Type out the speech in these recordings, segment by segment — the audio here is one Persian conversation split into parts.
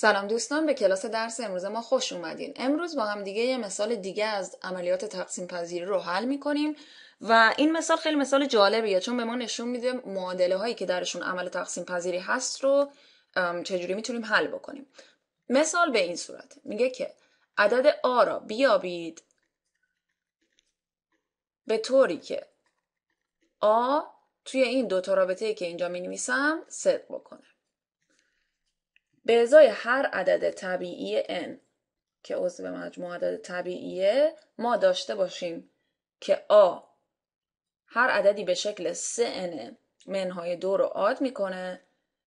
سلام دوستان به کلاس درس امروز ما خوش اومدین امروز با هم دیگه یه مثال دیگه از عملیات تقسیم پذیری رو حل میکنیم و این مثال خیلی مثال جالبیه چون به ما نشون میده معادله هایی که درشون عمل تقسیم پذیری هست رو چجوری میتونیم حل بکنیم مثال به این صورت میگه که عدد آ را بیابید به طوری که آ توی این دوتا رابطه ای که اینجا می نویسم صدق بکنه به ازای هر عدد طبیعی n که عضو مجموع عدد طبیعیه ما داشته باشیم که a هر عددی به شکل 3n منهای دو رو آد میکنه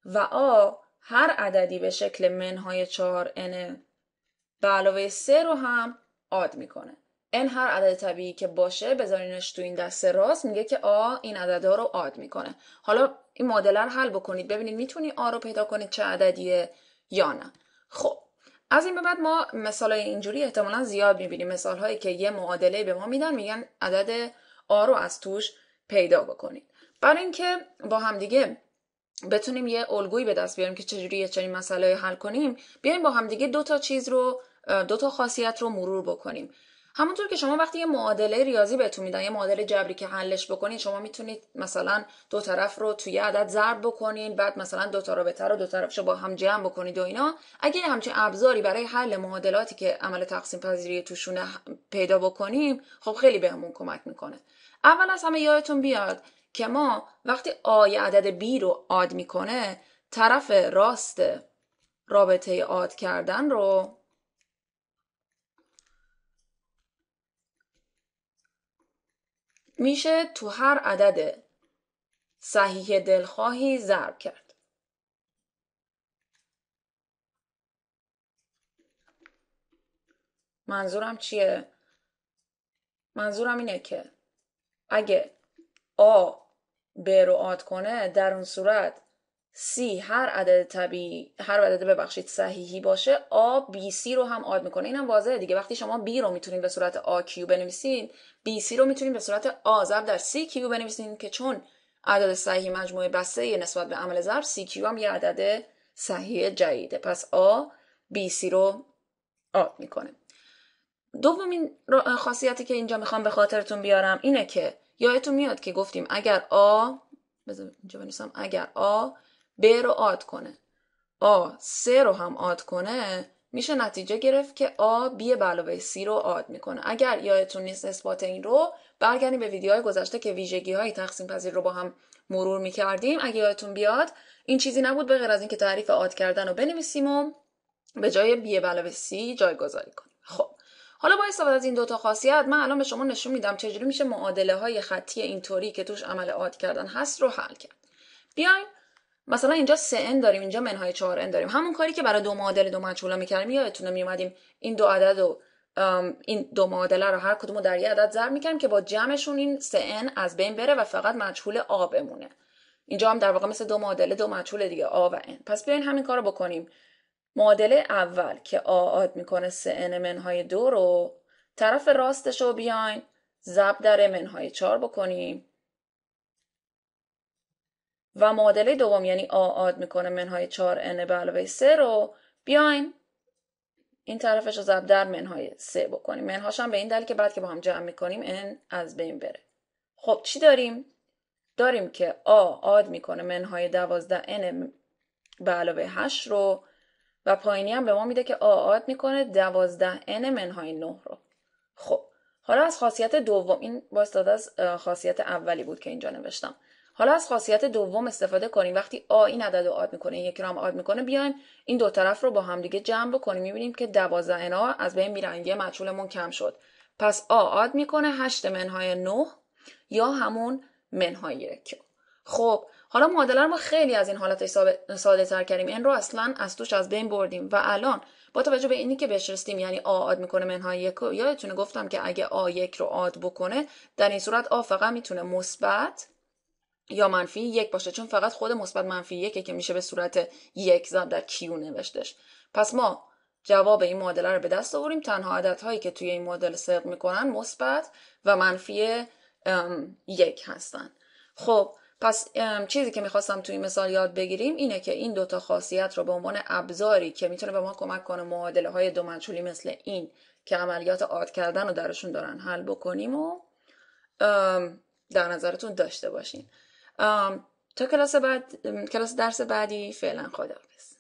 و a هر عددی به شکل منهای 4n به علاوه 3 رو هم آد میکنه n هر عدد طبیعی که باشه بذارینش تو این دسته راست میگه که آ این عددا رو آد میکنه حالا این معادله رو حل بکنید ببینید میتونی A رو پیدا کنید چه عددیه یا نه خب از این به بعد ما مثال اینجوری احتمالا زیاد میبینیم مثال هایی که یه معادله به ما میدن میگن عدد آ رو از توش پیدا بکنید برای اینکه با همدیگه بتونیم یه الگویی به دست بیاریم که چجوری یه چنین مسئله حل کنیم بیایم با همدیگه دو تا چیز رو دو تا خاصیت رو مرور بکنیم همونطور که شما وقتی یه معادله ریاضی بهتون میدن یه معادله جبری که حلش بکنید شما میتونید مثلا دو طرف رو توی عدد ضرب بکنید بعد مثلا دو تا رابطه رو دو طرفش رو با هم جمع بکنید و اینا اگه همچین ابزاری برای حل معادلاتی که عمل تقسیم پذیری توشونه پیدا بکنیم خب خیلی بهمون کمک میکنه اول از همه یادتون بیاد که ما وقتی آی عدد بی رو عاد میکنه طرف راست رابطه عاد کردن رو میشه تو هر عدد صحیح دلخواهی ضرب کرد. منظورم چیه؟ منظورم اینه که اگه آ آد کنه در اون صورت c هر عدد طبیعی هر عدد ببخشید صحیحی باشه a بی سی رو هم آد میکنه اینم واضحه دیگه وقتی شما b رو میتونید به صورت a کیو بنویسین بی سی رو میتونید به صورت a ضرب در سی کیو بنویسین که چون عدد صحیح مجموعه بسته نسبت به عمل ضرب سی کیو هم یه عدد صحیح جدیده پس a بی سی رو آد میکنه دومین خاصیتی که اینجا میخوام به خاطرتون بیارم اینه که یادتون میاد که گفتیم اگر a بذار اینجا بنویسم اگر a ب رو آد کنه آ س رو هم آد کنه میشه نتیجه گرفت که آ بی علاوه سی رو آد میکنه اگر یادتون نیست اثبات این رو برگردیم به ویدیوهای گذشته که ویژگی های تقسیم پذیر رو با هم مرور میکردیم اگه یادتون بیاد این چیزی نبود به غیر از اینکه تعریف آد کردن رو بنویسیم و به جای بی علاوه سی جایگذاری کنیم خب حالا با استفاده از این دوتا خاصیت من الان به شما نشون میدم چجوری میشه معادله های خطی اینطوری که توش عمل آد کردن هست رو حل کرد بیایم مثلا اینجا سه ان داریم اینجا منهای چهار ان داریم همون کاری که برای دو معادله دو مجهولا میکردیم یادتونه میومدیم این دو عدد و این دو معادله رو هر کدوم در یه عدد ضرب میکردیم که با جمعشون این سه ان از بین بره و فقط مجهول آ بمونه اینجا هم در واقع مثل دو معادله دو مجهول دیگه آ و ان پس بیاین همین کار بکنیم معادله اول که آ آد میکنه سه ان منهای دو رو طرف راستش رو بیاین ضرب در منهای چهار بکنیم و معادله دوم یعنی آ آد میکنه منهای 4 n به علاوه 3 رو بیاین این طرفش رو ضرب در منهای 3 بکنیم منهاش هم به این دلیل که بعد که با هم جمع میکنیم n از بین بره خب چی داریم داریم که آ آد میکنه منهای 12 n به علاوه 8 رو و پایینی هم به ما میده که آ آد میکنه 12 n منهای 9 رو خب حالا از خاصیت دوم این با داده از خاصیت اولی بود که اینجا نوشتم حالا از خاصیت دوم استفاده کنیم وقتی آ این عدد رو آد میکنه یک یکی رو هم آد میکنه بیایم این دو طرف رو با هم دیگه جمع بکنیم میبینیم که 12 انا از بین میرن یه مجهولمون کم شد پس آ آد میکنه هشت منهای 9 یا همون منهای یک خب حالا معادله ما خیلی از این حالت ساده تر کردیم این یعنی رو اصلا از توش از بین بردیم و الان با توجه به اینی که بهش رسیدیم یعنی آ آد میکنه منهای یک یادتونه گفتم که اگه آ یک رو آد بکنه در این صورت آ فقط میتونه مثبت یا منفی یک باشه چون فقط خود مثبت منفی یکه که میشه به صورت یک ضرب در کیو نوشتش پس ما جواب این معادله رو به دست آوریم تنها عدد هایی که توی این معادله صدق میکنن مثبت و منفی یک هستن خب پس چیزی که میخواستم توی مثال یاد بگیریم اینه که این دوتا خاصیت رو به عنوان ابزاری که میتونه به ما کمک کنه معادله های دو مثل این که عملیات آد کردن رو درشون دارن حل بکنیم و در نظرتون داشته باشین تا کلاس بعد کلاس درس بعدی فعلا خداحافظ